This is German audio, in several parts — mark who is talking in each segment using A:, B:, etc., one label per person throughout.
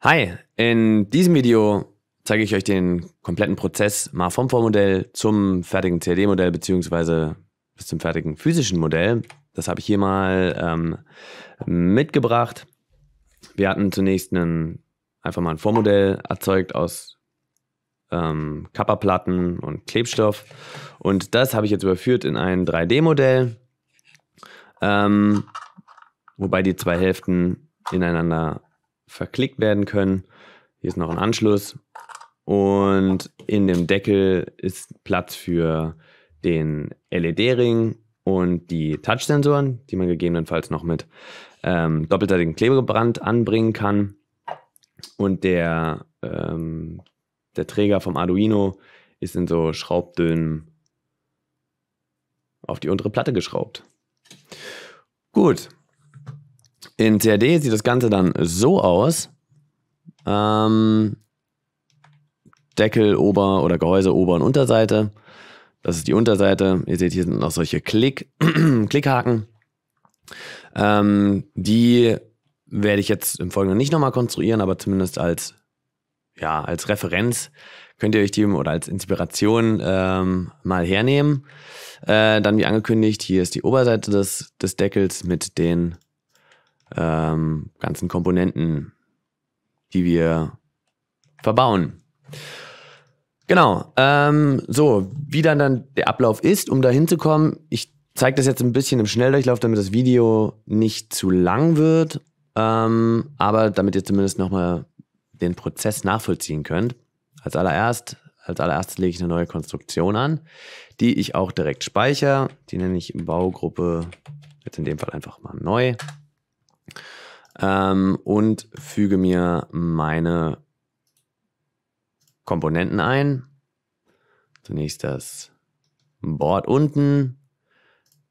A: Hi, in diesem Video zeige ich euch den kompletten Prozess mal vom Vormodell zum fertigen CAD-Modell beziehungsweise bis zum fertigen physischen Modell. Das habe ich hier mal ähm, mitgebracht. Wir hatten zunächst einen, einfach mal ein Vormodell erzeugt aus ähm, Kapperplatten und Klebstoff und das habe ich jetzt überführt in ein 3D-Modell, ähm, wobei die zwei Hälften ineinander verklickt werden können. Hier ist noch ein Anschluss. Und in dem Deckel ist Platz für den LED-Ring und die Touch-Sensoren, die man gegebenenfalls noch mit ähm, doppelseitigen Klebebrand anbringen kann. Und der, ähm, der Träger vom Arduino ist in so Schraubdünnen auf die untere Platte geschraubt. Gut, in CAD sieht das Ganze dann so aus. Ähm, Deckel, Ober- oder Gehäuse, Ober- und Unterseite. Das ist die Unterseite. Ihr seht, hier sind noch solche Klick Klickhaken. Ähm, die werde ich jetzt im Folgenden nicht nochmal konstruieren, aber zumindest als, ja, als Referenz könnt ihr euch die oder als Inspiration ähm, mal hernehmen. Äh, dann wie angekündigt, hier ist die Oberseite des, des Deckels mit den ähm, ganzen Komponenten, die wir verbauen. Genau. Ähm, so, wie dann, dann der Ablauf ist, um da hinzukommen. Ich zeige das jetzt ein bisschen im Schnelldurchlauf, damit das Video nicht zu lang wird, ähm, aber damit ihr zumindest nochmal den Prozess nachvollziehen könnt. Als allererst, als allererstes lege ich eine neue Konstruktion an, die ich auch direkt speichere. Die nenne ich Baugruppe, jetzt in dem Fall einfach mal neu ähm, und füge mir meine Komponenten ein. Zunächst das Board unten,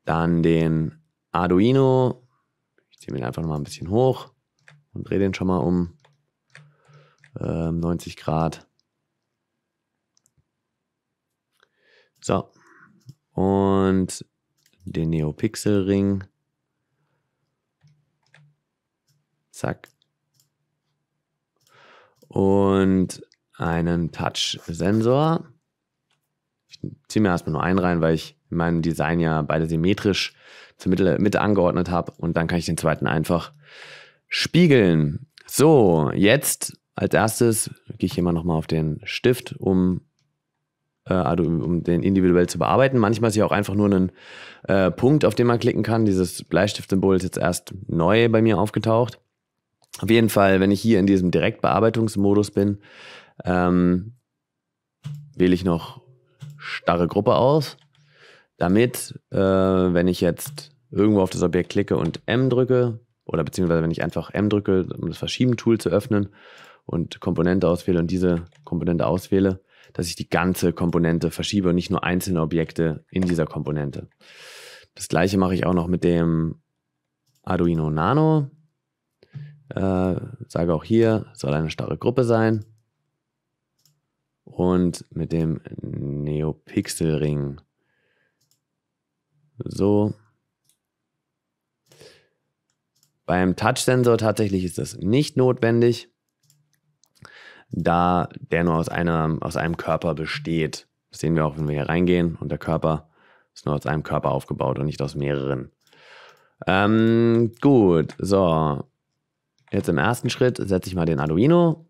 A: dann den Arduino. Ich ziehe ihn einfach noch mal ein bisschen hoch und drehe den schon mal um äh, 90 Grad. So. Und den Neopixel-Ring Zack. Und einen Touch-Sensor. Ich ziehe mir erstmal nur einen rein, weil ich in meinem Design ja beide symmetrisch zur Mitte, Mitte angeordnet habe. Und dann kann ich den zweiten einfach spiegeln. So, jetzt als erstes gehe ich immer nochmal auf den Stift, um, äh, also um den individuell zu bearbeiten. Manchmal ist ja auch einfach nur ein äh, Punkt, auf den man klicken kann. Dieses Bleistiftsymbol ist jetzt erst neu bei mir aufgetaucht. Auf jeden Fall, wenn ich hier in diesem Direktbearbeitungsmodus bin, ähm, wähle ich noch starre Gruppe aus, damit, äh, wenn ich jetzt irgendwo auf das Objekt klicke und M drücke, oder beziehungsweise wenn ich einfach M drücke, um das Verschieben-Tool zu öffnen und Komponente auswähle und diese Komponente auswähle, dass ich die ganze Komponente verschiebe und nicht nur einzelne Objekte in dieser Komponente. Das gleiche mache ich auch noch mit dem Arduino Nano. Äh, sage auch hier, soll eine starre Gruppe sein. Und mit dem Neopixel-Ring. So. Beim Touch-Sensor tatsächlich ist das nicht notwendig, da der nur aus einem, aus einem Körper besteht. Das sehen wir auch, wenn wir hier reingehen. Und der Körper ist nur aus einem Körper aufgebaut und nicht aus mehreren. Ähm, gut, so. Jetzt im ersten Schritt setze ich mal den Arduino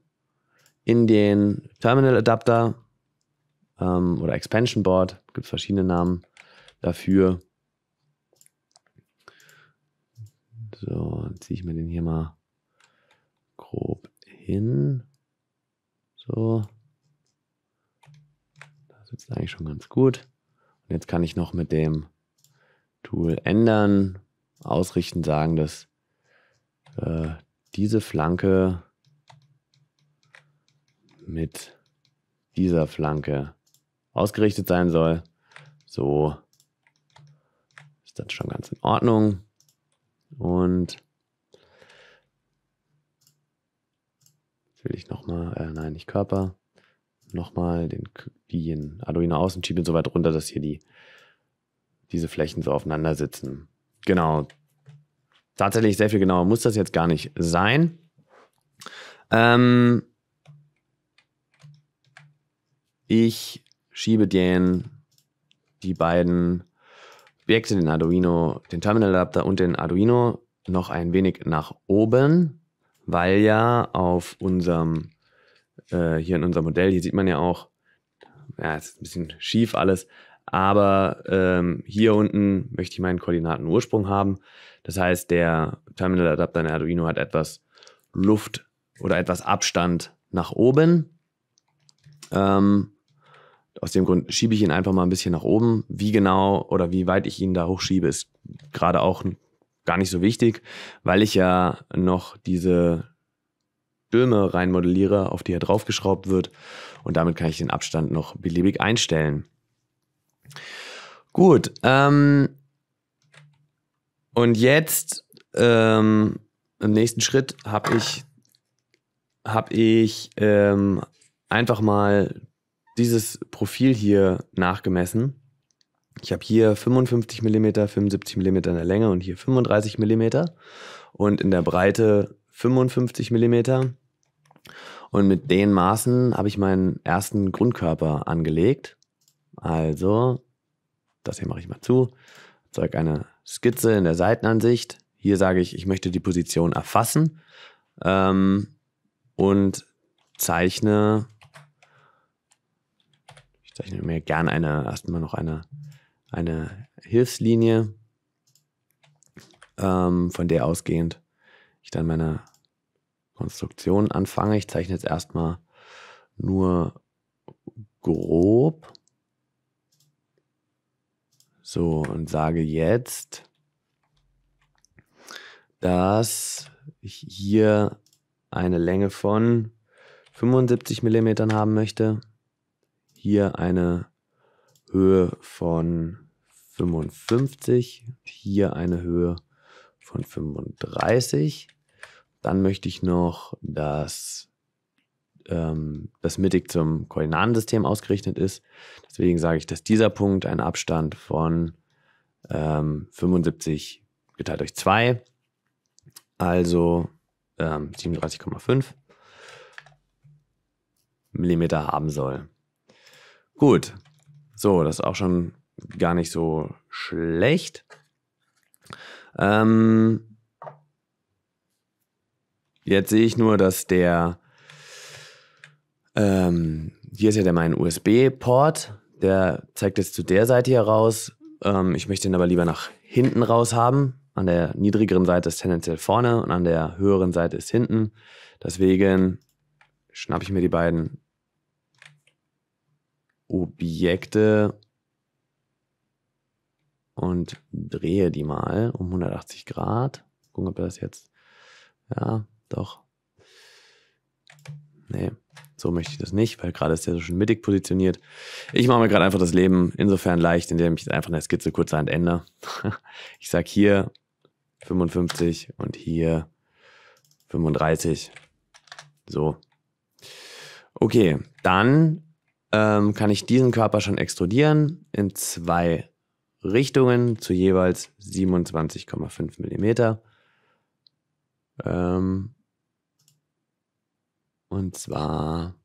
A: in den Terminal Adapter ähm, oder Expansion Board, gibt es verschiedene Namen dafür. So, ziehe ich mir den hier mal grob hin. So. Das sitzt eigentlich schon ganz gut. Und jetzt kann ich noch mit dem Tool ändern, ausrichten, sagen, dass äh, diese Flanke mit dieser Flanke ausgerichtet sein soll. So ist das schon ganz in Ordnung. Und jetzt will ich nochmal, äh, nein, nicht Körper, nochmal den, den Arduino außen schieben so weit runter, dass hier die, diese Flächen so aufeinander sitzen. Genau, tatsächlich sehr viel genauer muss das jetzt gar nicht sein. Ähm, ich schiebe den, die beiden Objekte, den Arduino, den Terminal Adapter und den Arduino noch ein wenig nach oben, weil ja auf unserem, äh, hier in unserem Modell, hier sieht man ja auch, ja, ist ein bisschen schief alles, aber ähm, hier unten möchte ich meinen Koordinatenursprung haben. Das heißt, der Terminal Adapter in Arduino hat etwas Luft oder etwas Abstand nach oben. Ähm, aus dem Grund schiebe ich ihn einfach mal ein bisschen nach oben. Wie genau oder wie weit ich ihn da hochschiebe, ist gerade auch gar nicht so wichtig, weil ich ja noch diese Stürme reinmodelliere, auf die er draufgeschraubt wird. Und damit kann ich den Abstand noch beliebig einstellen. Gut. Ähm, und jetzt ähm, im nächsten Schritt habe ich, hab ich ähm, einfach mal dieses Profil hier nachgemessen. Ich habe hier 55 mm, 75 mm in der Länge und hier 35 mm und in der Breite 55 mm. Und mit den Maßen habe ich meinen ersten Grundkörper angelegt. Also, das hier mache ich mal zu, zeige eine Skizze in der Seitenansicht. Hier sage ich, ich möchte die Position erfassen ähm, und zeichne, ich zeichne mir gerne eine, erstmal noch eine, eine Hilfslinie, ähm, von der ausgehend ich dann meine Konstruktion anfange. Ich zeichne jetzt erstmal nur grob so, und sage jetzt, dass ich hier eine Länge von 75 mm haben möchte. Hier eine Höhe von 55. Hier eine Höhe von 35. Dann möchte ich noch, dass ähm, das mittig zum Koordinatensystem ausgerichtet ist. Deswegen sage ich, dass dieser Punkt einen Abstand von ähm, 75 geteilt durch 2, also ähm, 37,5 mm haben soll. Gut, so, das ist auch schon gar nicht so schlecht. Ähm, jetzt sehe ich nur, dass der ähm, hier ist ja der mein USB-Port. Der zeigt jetzt zu der Seite hier raus. Ähm, ich möchte ihn aber lieber nach hinten raus haben. An der niedrigeren Seite ist tendenziell vorne und an der höheren Seite ist hinten. Deswegen schnappe ich mir die beiden Objekte und drehe die mal um 180 Grad. Gucken, ob das jetzt. Ja, doch. Nee. So möchte ich das nicht, weil gerade ist der so schön mittig positioniert. Ich mache mir gerade einfach das Leben insofern leicht, indem ich jetzt einfach eine Skizze kurzerhand ändere. Ich sage hier 55 und hier 35. So. Okay, dann ähm, kann ich diesen Körper schon extrudieren in zwei Richtungen zu jeweils 27,5 mm. Ähm, und zwar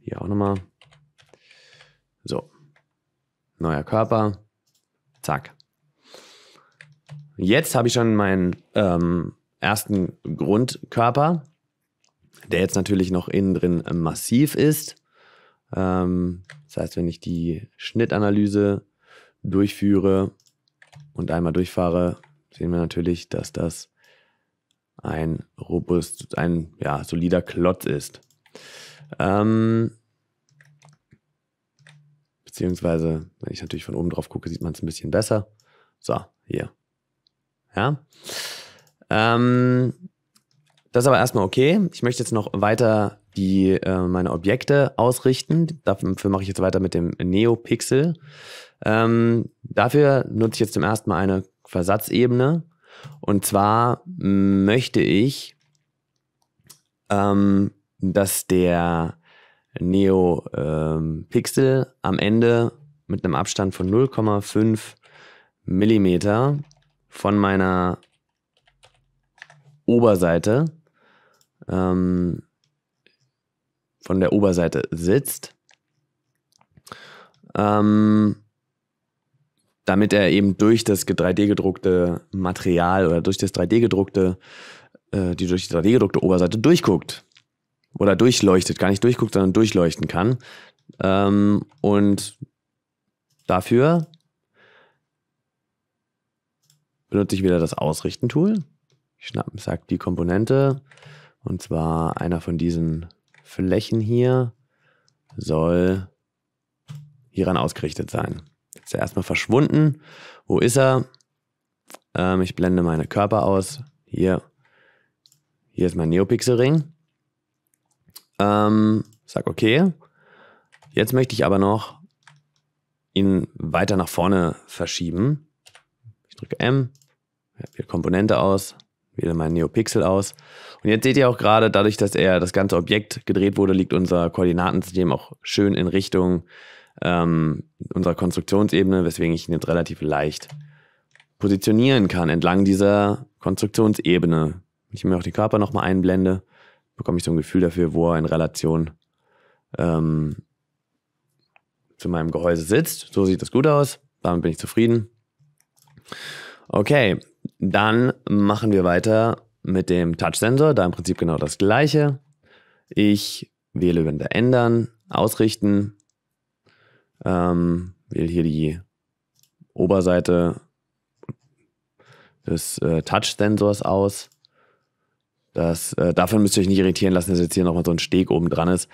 A: hier auch nochmal. So. Neuer Körper. Zack. Jetzt habe ich schon meinen ähm, ersten Grundkörper, der jetzt natürlich noch innen drin massiv ist. Ähm, das heißt, wenn ich die Schnittanalyse durchführe und einmal durchfahre, sehen wir natürlich, dass das ein robust, ein ja, solider Klotz ist. Ähm, beziehungsweise, wenn ich natürlich von oben drauf gucke, sieht man es ein bisschen besser. So, hier. Ja. Ähm, das ist aber erstmal okay. Ich möchte jetzt noch weiter die, äh, meine Objekte ausrichten. Dafür mache ich jetzt weiter mit dem Neopixel. Ähm, dafür nutze ich jetzt zum ersten Mal eine Versatzebene. Und zwar möchte ich, ähm, dass der Neo ähm, Pixel am Ende mit einem Abstand von 0,5 Millimeter von meiner Oberseite ähm, von der Oberseite sitzt. Ähm, damit er eben durch das 3D-gedruckte Material oder durch das 3D-gedruckte, äh, die durch die 3D-gedruckte Oberseite durchguckt. Oder durchleuchtet, gar nicht durchguckt, sondern durchleuchten kann. Ähm, und dafür benutze ich wieder das Ausrichten-Tool. Ich schnapp, sag die Komponente. Und zwar einer von diesen Flächen hier soll hieran ausgerichtet sein. Ist er erstmal verschwunden. Wo ist er? Ähm, ich blende meine Körper aus. Hier. Hier ist mein Neopixel-Ring. Ähm, sag okay. Jetzt möchte ich aber noch ihn weiter nach vorne verschieben. Ich drücke M, wähle Komponente aus, wähle meinen Neopixel aus. Und jetzt seht ihr auch gerade, dadurch, dass er das ganze Objekt gedreht wurde, liegt unser Koordinatensystem auch schön in Richtung ähm, unserer Konstruktionsebene, weswegen ich ihn jetzt relativ leicht positionieren kann entlang dieser Konstruktionsebene. Wenn ich mir auch die Körper nochmal einblende, bekomme ich so ein Gefühl dafür, wo er in Relation ähm, zu meinem Gehäuse sitzt. So sieht das gut aus. Damit bin ich zufrieden. Okay, dann machen wir weiter mit dem Touch-Sensor. Da im Prinzip genau das gleiche. Ich wähle über Ändern, Ausrichten, ähm, wähle hier die Oberseite des äh, Touch-Sensors aus. Das, äh, davon müsst ihr euch nicht irritieren lassen, dass jetzt hier nochmal so ein Steg oben dran ist.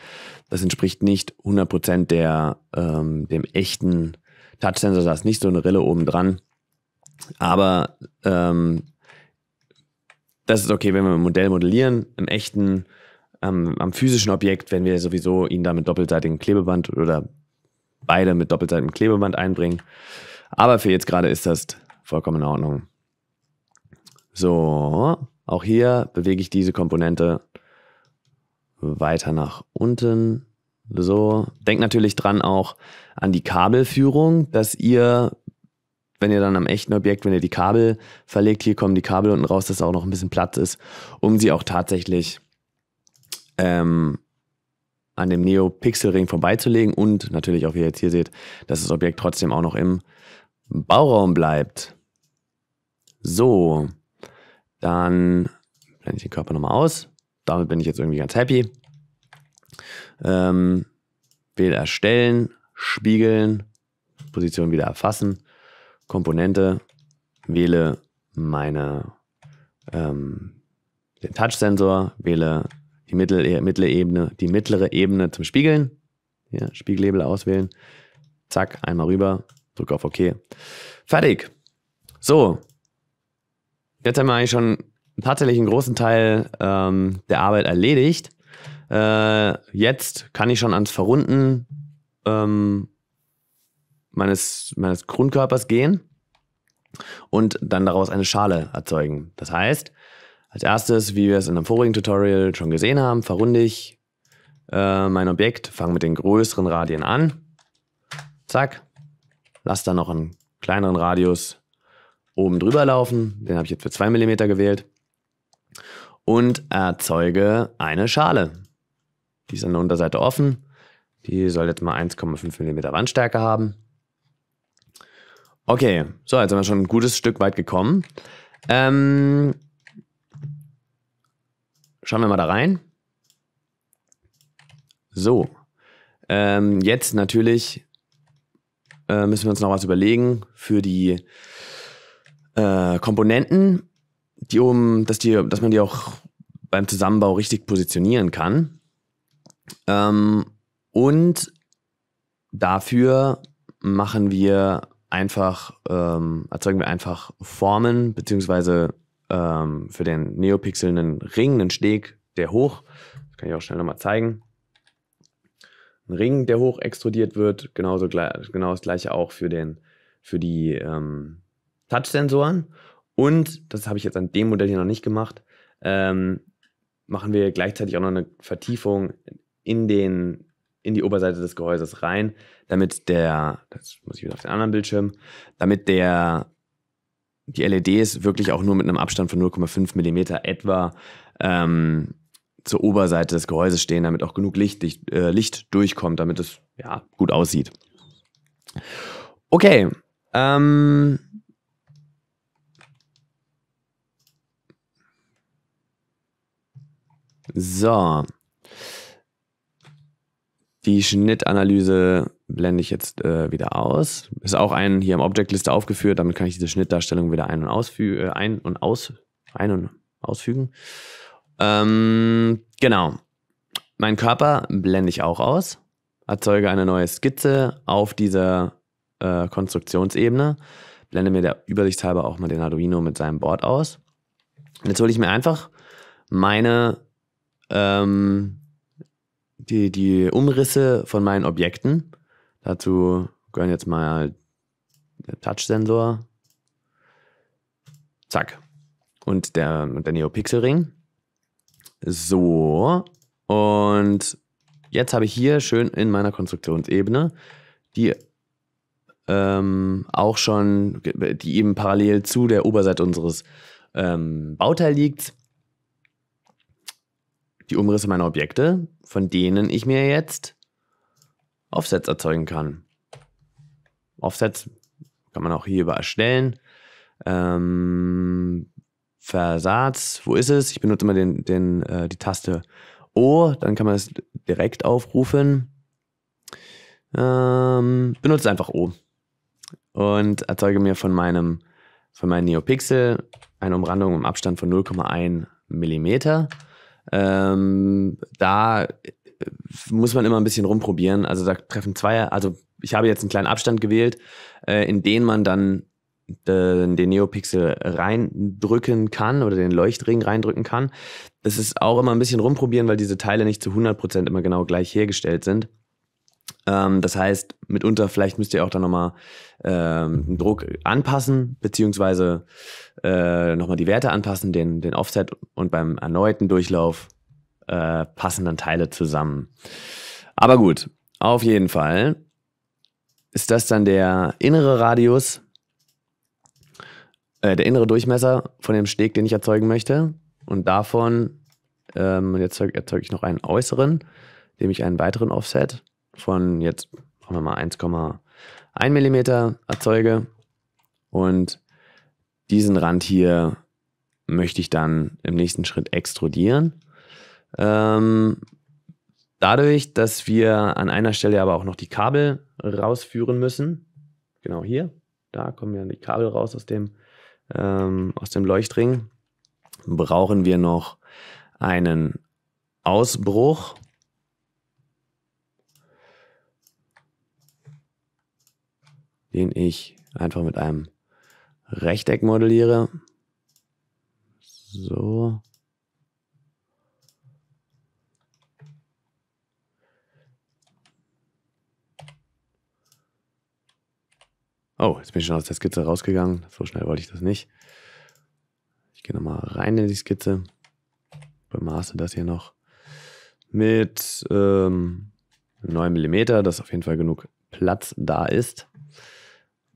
A: Das entspricht nicht 100% der, ähm, dem echten Touch-Sensor. Da ist nicht so eine Rille oben dran. Aber ähm, das ist okay, wenn wir ein Modell modellieren. Im echten, ähm, am physischen Objekt, wenn wir sowieso ihn da mit doppelseitigem Klebeband oder beide mit doppelseitigem Klebeband einbringen. Aber für jetzt gerade ist das vollkommen in Ordnung. So, auch hier bewege ich diese Komponente weiter nach unten. So, denkt natürlich dran auch an die Kabelführung, dass ihr, wenn ihr dann am echten Objekt, wenn ihr die Kabel verlegt, hier kommen die Kabel unten raus, dass auch noch ein bisschen Platz ist, um sie auch tatsächlich ähm, an dem neo Pixel Ring vorbeizulegen und natürlich auch, wie ihr jetzt hier seht, dass das Objekt trotzdem auch noch im Bauraum bleibt. So, dann blende ich den Körper nochmal aus. Damit bin ich jetzt irgendwie ganz happy. Ähm, Bild erstellen, spiegeln, Position wieder erfassen, Komponente, wähle meine, ähm, den Touch-Sensor, wähle die mittlere, äh, Ebene, die mittlere Ebene zum Spiegeln. Hier, Spiegellabel auswählen. Zack, einmal rüber, drück auf OK. Fertig. So. Jetzt haben wir eigentlich schon tatsächlich einen großen Teil ähm, der Arbeit erledigt. Äh, jetzt kann ich schon ans Verrunden ähm, meines, meines Grundkörpers gehen und dann daraus eine Schale erzeugen. Das heißt, als erstes, wie wir es in einem vorigen Tutorial schon gesehen haben, verrunde ich äh, mein Objekt, fange mit den größeren Radien an. Zack. Lass dann noch einen kleineren Radius oben drüber laufen. Den habe ich jetzt für 2 mm gewählt. Und erzeuge eine Schale. Die ist an der Unterseite offen. Die soll jetzt mal 1,5 mm Wandstärke haben. Okay, so, jetzt sind wir schon ein gutes Stück weit gekommen. Ähm, Schauen wir mal da rein. So. Ähm, jetzt natürlich äh, müssen wir uns noch was überlegen für die äh, Komponenten, die um, dass, die, dass man die auch beim Zusammenbau richtig positionieren kann. Ähm, und dafür machen wir einfach, ähm, erzeugen wir einfach Formen bzw ähm, für den Neopixel einen Ring, einen Steg, der hoch, das kann ich auch schnell nochmal zeigen, ein Ring, der hoch extrudiert wird, genauso genau das gleiche auch für, den, für die ähm, Touch-Sensoren. Und, das habe ich jetzt an dem Modell hier noch nicht gemacht, ähm, machen wir gleichzeitig auch noch eine Vertiefung in, den, in die Oberseite des Gehäuses rein, damit der, das muss ich wieder auf den anderen Bildschirm, damit der die LEDs wirklich auch nur mit einem Abstand von 0,5 mm etwa ähm, zur Oberseite des Gehäuses stehen, damit auch genug Licht, Licht, äh, Licht durchkommt, damit es ja, gut aussieht. Okay. Ähm so. Die Schnittanalyse blende ich jetzt äh, wieder aus. Ist auch ein hier im Object Liste aufgeführt, damit kann ich diese Schnittdarstellung wieder ein- und, ausfü äh, ein und, aus ein und ausfügen. Ähm, genau. Mein Körper blende ich auch aus, erzeuge eine neue Skizze auf dieser äh, Konstruktionsebene, blende mir der übersichtshalber auch mal den Arduino mit seinem Board aus. Und jetzt hole ich mir einfach meine ähm, die, die Umrisse von meinen Objekten Dazu gehören jetzt mal halt der Touch-Sensor. Zack. Und der, und der Neopixel-Ring. So. Und jetzt habe ich hier schön in meiner Konstruktionsebene die ähm, auch schon, die eben parallel zu der Oberseite unseres ähm, Bauteil liegt, die Umrisse meiner Objekte, von denen ich mir jetzt Offsets erzeugen kann. Offsets kann man auch hierüber erstellen. Ähm, Versatz, wo ist es? Ich benutze immer den, den, äh, die Taste O, dann kann man es direkt aufrufen. Ähm, benutze einfach O und erzeuge mir von meinem von meinem Neopixel eine Umrandung im Abstand von 0,1 mm. Ähm, da muss man immer ein bisschen rumprobieren. Also da treffen zwei, also ich habe jetzt einen kleinen Abstand gewählt, äh, in den man dann äh, den, Neopixel reindrücken kann oder den Leuchtring reindrücken kann. Das ist auch immer ein bisschen rumprobieren, weil diese Teile nicht zu 100% immer genau gleich hergestellt sind. Ähm, das heißt, mitunter vielleicht müsst ihr auch dann nochmal ähm, den Druck anpassen, beziehungsweise äh, nochmal die Werte anpassen, den, den Offset und beim erneuten Durchlauf äh, passenden Teile zusammen. Aber gut, auf jeden Fall ist das dann der innere Radius, äh, der innere Durchmesser von dem Steg, den ich erzeugen möchte. Und davon ähm, jetzt erzeuge ich noch einen äußeren, indem ich einen weiteren Offset von jetzt, sagen wir mal, 1,1 mm erzeuge. Und diesen Rand hier möchte ich dann im nächsten Schritt extrudieren. Ähm, dadurch, dass wir an einer Stelle aber auch noch die Kabel rausführen müssen, genau hier, da kommen ja die Kabel raus aus dem, ähm, aus dem Leuchtring, brauchen wir noch einen Ausbruch. den ich einfach mit einem Rechteck modelliere. So. Oh, jetzt bin ich schon aus der Skizze rausgegangen. So schnell wollte ich das nicht. Ich gehe nochmal rein in die Skizze. Bemaße das hier noch mit ähm, 9 mm, dass auf jeden Fall genug Platz da ist.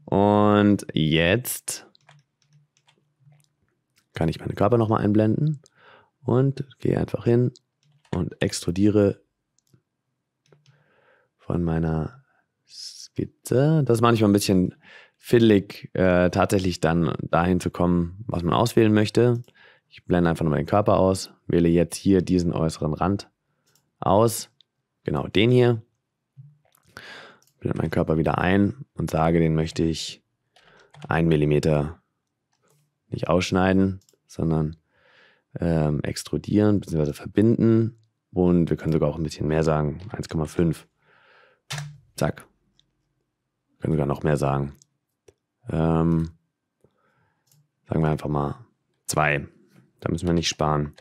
A: Und jetzt kann ich meine Körper nochmal einblenden und gehe einfach hin und extrudiere von meiner Bitte. Das ist manchmal ein bisschen fiddlig, äh, tatsächlich dann dahin zu kommen, was man auswählen möchte. Ich blende einfach nur meinen Körper aus, wähle jetzt hier diesen äußeren Rand aus, genau den hier. Blende meinen Körper wieder ein und sage, den möchte ich 1 Millimeter nicht ausschneiden, sondern ähm, extrudieren bzw. verbinden. Und wir können sogar auch ein bisschen mehr sagen, 1,5. Zack. Können sogar noch mehr sagen. Ähm, sagen wir einfach mal zwei. Da müssen wir nicht sparen.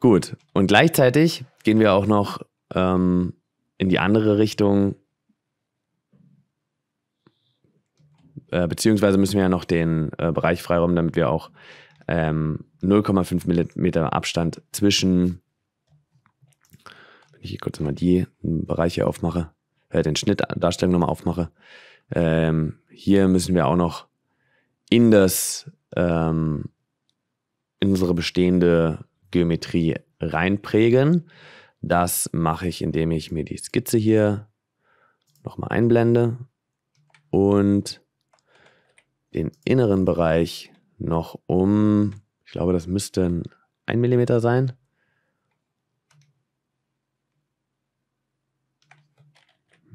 A: Gut, und gleichzeitig gehen wir auch noch ähm, in die andere Richtung. Äh, beziehungsweise müssen wir ja noch den äh, Bereich freiräumen, damit wir auch ähm, 0,5 Millimeter Abstand zwischen, wenn ich hier kurz mal die Bereiche aufmache, äh, den Schnitt darstellen nochmal aufmache. Ähm, hier müssen wir auch noch in das, ähm, in unsere bestehende Geometrie reinprägen. Das mache ich, indem ich mir die Skizze hier nochmal einblende und den inneren Bereich noch um, ich glaube, das müsste ein Millimeter sein,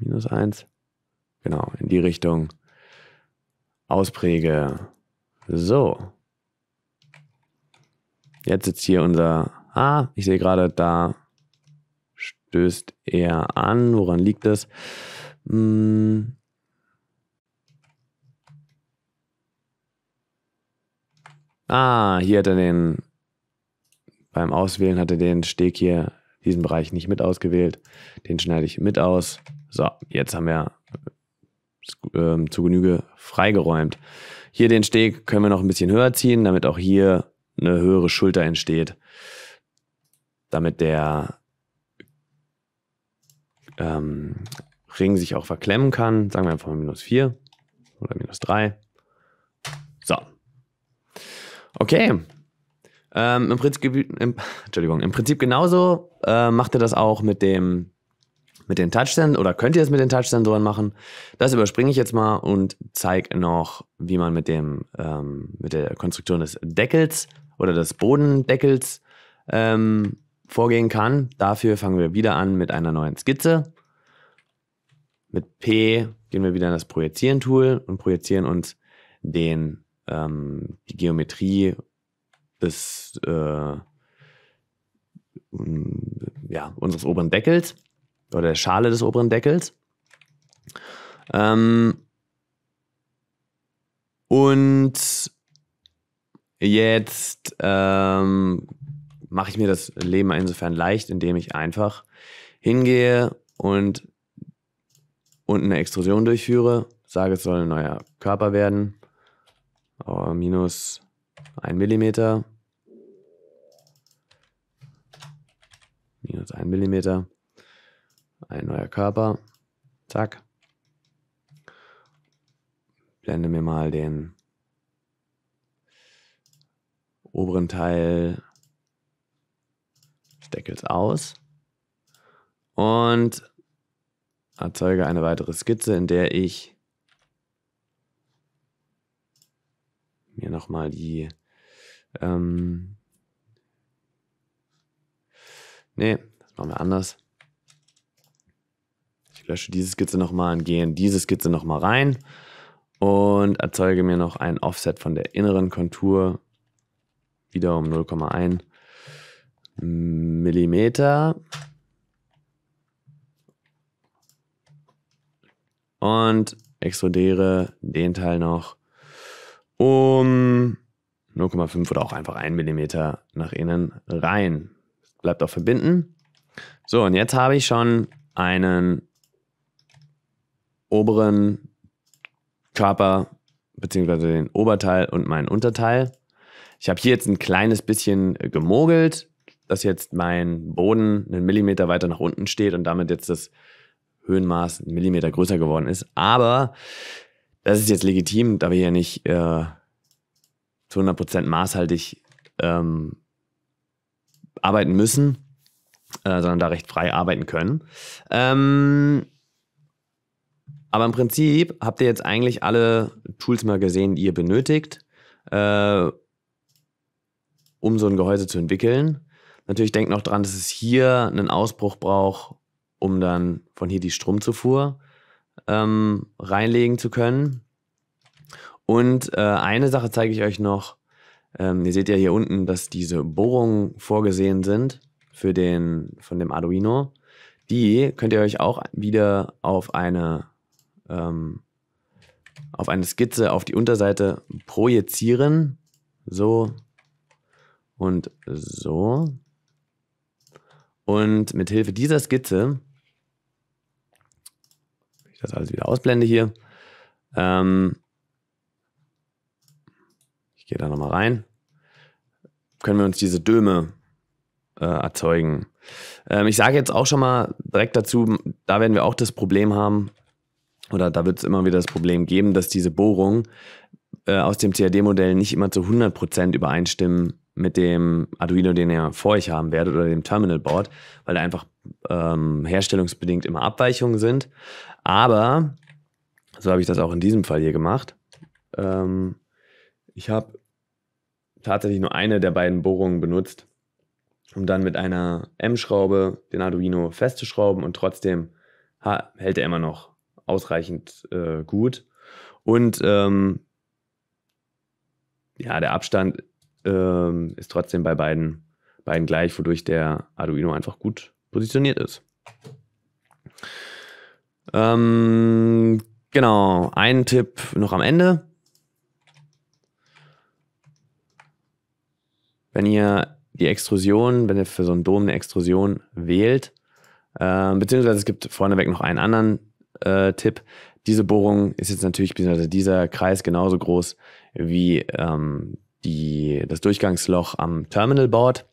A: minus 1. Genau, in die Richtung auspräge. So. Jetzt sitzt hier unser. Ah, ich sehe gerade, da stößt er an. Woran liegt das? Hm. Ah, hier hat er den. Beim Auswählen hat er den Steg hier, diesen Bereich nicht mit ausgewählt. Den schneide ich mit aus. So, jetzt haben wir äh, zu Genüge freigeräumt. Hier den Steg können wir noch ein bisschen höher ziehen, damit auch hier eine höhere Schulter entsteht, damit der ähm, Ring sich auch verklemmen kann. Sagen wir einfach mal minus 4 oder minus 3. So. Okay. Ähm, im, Prinzip, im, Entschuldigung, Im Prinzip genauso äh, macht er das auch mit dem mit den Touchsensoren oder könnt ihr es mit den Touchsensoren machen. Das überspringe ich jetzt mal und zeige noch, wie man mit, dem, ähm, mit der Konstruktion des Deckels oder des Bodendeckels ähm, vorgehen kann. Dafür fangen wir wieder an mit einer neuen Skizze. Mit P gehen wir wieder in das Projizieren-Tool und projizieren uns den, ähm, die Geometrie des, äh, ja, unseres oberen Deckels oder der Schale des oberen Deckels. Ähm, und jetzt ähm, mache ich mir das Leben insofern leicht, indem ich einfach hingehe und unten eine Extrusion durchführe, sage, es soll ein neuer Körper werden, oh, minus ein Millimeter, minus ein Millimeter. Ein neuer Körper. Zack. Blende mir mal den oberen Teil des Deckels aus und erzeuge eine weitere Skizze, in der ich mir nochmal die ähm, nee, das machen wir anders. Ich lösche diese Skizze nochmal und gehe in diese Skizze nochmal rein und erzeuge mir noch ein Offset von der inneren Kontur wieder um 0,1 Millimeter. Und extrudiere den Teil noch um 0,5 oder auch einfach 1 mm nach innen rein. Bleibt auch verbinden. So, und jetzt habe ich schon einen oberen Körper bzw. den Oberteil und meinen Unterteil. Ich habe hier jetzt ein kleines bisschen gemogelt, dass jetzt mein Boden einen Millimeter weiter nach unten steht und damit jetzt das Höhenmaß einen Millimeter größer geworden ist. Aber das ist jetzt legitim, da wir hier nicht äh, zu 100% maßhaltig ähm, arbeiten müssen, äh, sondern da recht frei arbeiten können. Ähm, aber im Prinzip habt ihr jetzt eigentlich alle Tools mal gesehen, die ihr benötigt, äh, um so ein Gehäuse zu entwickeln. Natürlich denkt noch dran, dass es hier einen Ausbruch braucht, um dann von hier die Stromzufuhr ähm, reinlegen zu können. Und äh, eine Sache zeige ich euch noch. Ähm, ihr seht ja hier unten, dass diese Bohrungen vorgesehen sind für den, von dem Arduino. Die könnt ihr euch auch wieder auf eine ähm, auf eine Skizze auf die Unterseite projizieren. So und so. Und mit Hilfe dieser Skizze, wenn ich das alles wieder ausblende hier, ähm, ich gehe da nochmal rein, können wir uns diese Döme äh, erzeugen. Ähm, ich sage jetzt auch schon mal direkt dazu, da werden wir auch das Problem haben, oder da wird es immer wieder das Problem geben, dass diese Bohrungen äh, aus dem CAD-Modell nicht immer zu 100% übereinstimmen mit dem Arduino, den ihr vor euch haben werdet oder dem Terminal Board, weil da einfach ähm, herstellungsbedingt immer Abweichungen sind. Aber, so habe ich das auch in diesem Fall hier gemacht, ähm, ich habe tatsächlich nur eine der beiden Bohrungen benutzt, um dann mit einer M-Schraube den Arduino festzuschrauben und trotzdem hält er immer noch ausreichend äh, gut. Und ähm, ja, der Abstand ähm, ist trotzdem bei beiden, beiden gleich, wodurch der Arduino einfach gut positioniert ist. Ähm, genau, ein Tipp noch am Ende. Wenn ihr die Extrusion, wenn ihr für so einen Dom eine Extrusion wählt, äh, beziehungsweise es gibt vorneweg noch einen anderen äh, Tipp. Diese Bohrung ist jetzt natürlich, beziehungsweise dieser Kreis genauso groß wie ähm, die, das Durchgangsloch am Terminalboard.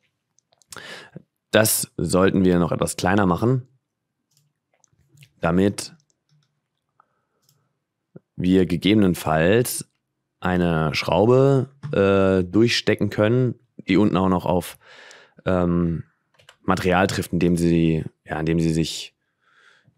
A: Das sollten wir noch etwas kleiner machen, damit wir gegebenenfalls eine Schraube äh, durchstecken können, die unten auch noch auf ähm, Material trifft, indem sie, ja, indem sie sich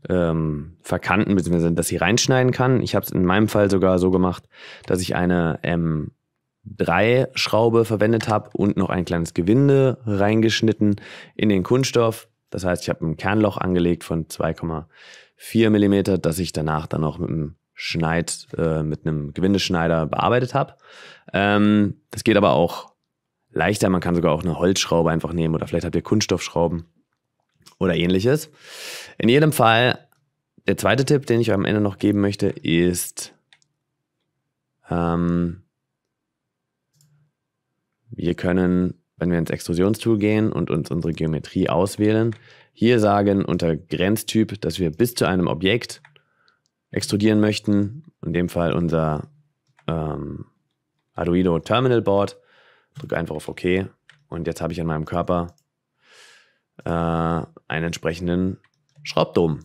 A: ähm, verkanten, beziehungsweise dass sie reinschneiden kann. Ich habe es in meinem Fall sogar so gemacht, dass ich eine M3-Schraube verwendet habe und noch ein kleines Gewinde reingeschnitten in den Kunststoff. Das heißt, ich habe ein Kernloch angelegt von 2,4 Millimeter, das ich danach dann noch mit einem Schneid, äh, mit einem Gewindeschneider bearbeitet habe. Ähm, das geht aber auch leichter. Man kann sogar auch eine Holzschraube einfach nehmen oder vielleicht habt ihr Kunststoffschrauben oder ähnliches. In jedem Fall, der zweite Tipp, den ich am Ende noch geben möchte, ist, ähm, wir können, wenn wir ins Extrusionstool gehen und uns unsere Geometrie auswählen, hier sagen unter Grenztyp, dass wir bis zu einem Objekt extrudieren möchten, in dem Fall unser ähm, Arduino Terminal Board. Drücke einfach auf OK und jetzt habe ich an meinem Körper äh, einen entsprechenden Schraubdom.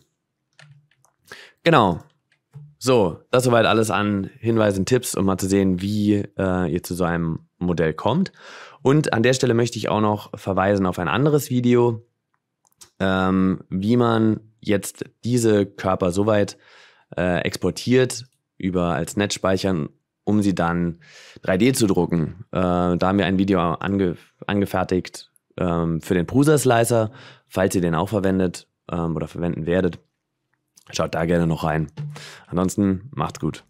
A: Genau. So, das soweit alles an Hinweisen, Tipps, um mal zu sehen, wie äh, ihr zu so einem Modell kommt. Und an der Stelle möchte ich auch noch verweisen auf ein anderes Video, ähm, wie man jetzt diese Körper soweit äh, exportiert über als Netz speichern, um sie dann 3D zu drucken. Äh, da haben wir ein Video ange angefertigt, ähm, für den Prusa Slicer, falls ihr den auch verwendet ähm, oder verwenden werdet, schaut da gerne noch rein. Ansonsten macht's gut.